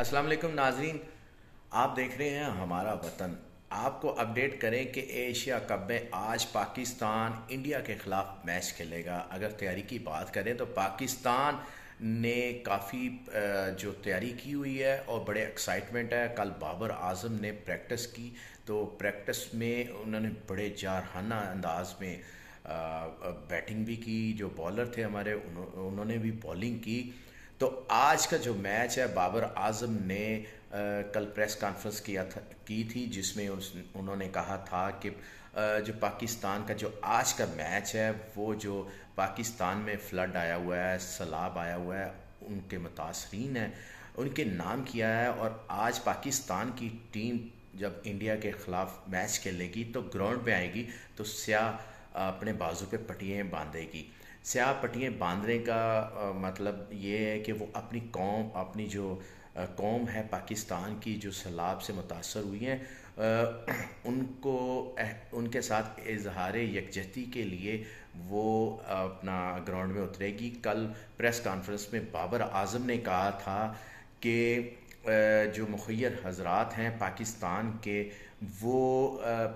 अस्सलाम वालेकुम नाजरीन आप देख रहे हैं हमारा वतन आपको अपडेट करें कि एशिया कप में आज पाकिस्तान इंडिया के ख़िलाफ़ मैच खेलेगा अगर तैयारी की बात करें तो पाकिस्तान ने काफ़ी जो तैयारी की हुई है और बड़े एक्साइटमेंट है कल बाबर आजम ने प्रैक्टिस की तो प्रैक्टिस में उन्होंने बड़े जारहाना अंदाज में बैटिंग भी की जो बॉलर थे हमारे उन्होंने भी बॉलिंग की तो आज का जो मैच है बाबर आजम ने आ, कल प्रेस कॉन्फ्रेंस किया था की थी जिसमें उस उन्होंने कहा था कि आ, जो पाकिस्तान का जो आज का मैच है वो जो पाकिस्तान में फ्लड आया हुआ है सैलाब आया हुआ है उनके मुतासरीन है उनके नाम किया है और आज पाकिस्तान की टीम जब इंडिया के ख़िलाफ़ मैच खेलेगी तो ग्राउंड पे आएगी तो स्या अपने बाजू पे पटियाँ बांधेगी स्याह पटियाँ बांधने का आ, मतलब ये है कि वो अपनी कौम अपनी जो आ, कौम है पाकिस्तान की जो सैलाब से मुतासर हुई हैं उनको उनके साथ इजहार यकजहती के लिए वो अपना ग्राउंड में उतरेगी कल प्रेस कॉन्फ्रेंस में बाबर आजम ने कहा था कि जो मुखर हजरात हैं पाकिस्तान के वो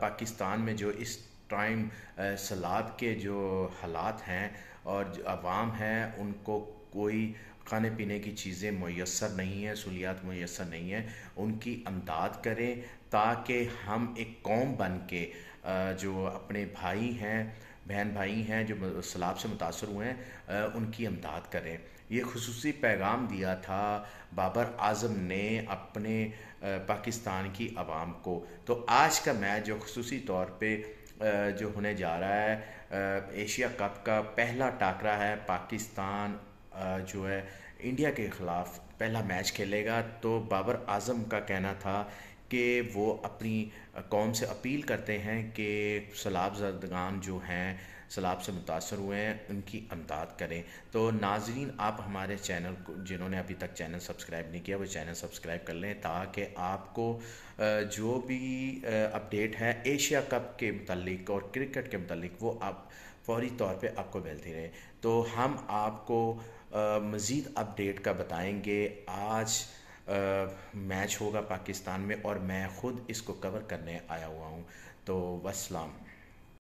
पाकिस्तान में जो इस टाइम सलाद uh, के जो हालात हैं और जो आवाम हैं उनको कोई खाने पीने की चीज़ें मैसर नहीं हैं सहूलियात मैसर नहीं हैं उनकी अमदाद करें ताकि हम एक कौम बन के जो अपने भाई हैं बहन भाई हैं जो सलाब से मुतासर हुए हैं उनकी अमदाद करें ये खसूस पैगाम दिया था बाबर आजम ने अपने पाकिस्तान की आवाम को तो आज का मैच जो खसूसी तौर पर जो होने जा रहा है एशिया कप का पहला टाकरा है पाकिस्तान जो है इंडिया के ख़िलाफ़ पहला मैच खेलेगा तो बाबर आजम का कहना था कि वो अपनी कौम से अपील करते हैं कि सलाब जदगान जो हैं सलाब से मुतासर हुए हैं उनकी अमदाद करें तो नाजरीन आप हमारे चैनल को जिन्होंने अभी तक चैनल सब्सक्राइब नहीं किया वो चैनल सब्सक्राइब कर लें ताकि आपको जो भी अपडेट है एशिया कप के मतलब और क्रिकेट के मतलब वो आप फौरी तौर पे आपको मिलती रहे तो हम आपको मज़ीद अपडेट का बताएंगे आज मैच होगा पाकिस्तान में और मैं ख़ुद इसको कवर करने आया हुआ हूँ तो वसलाम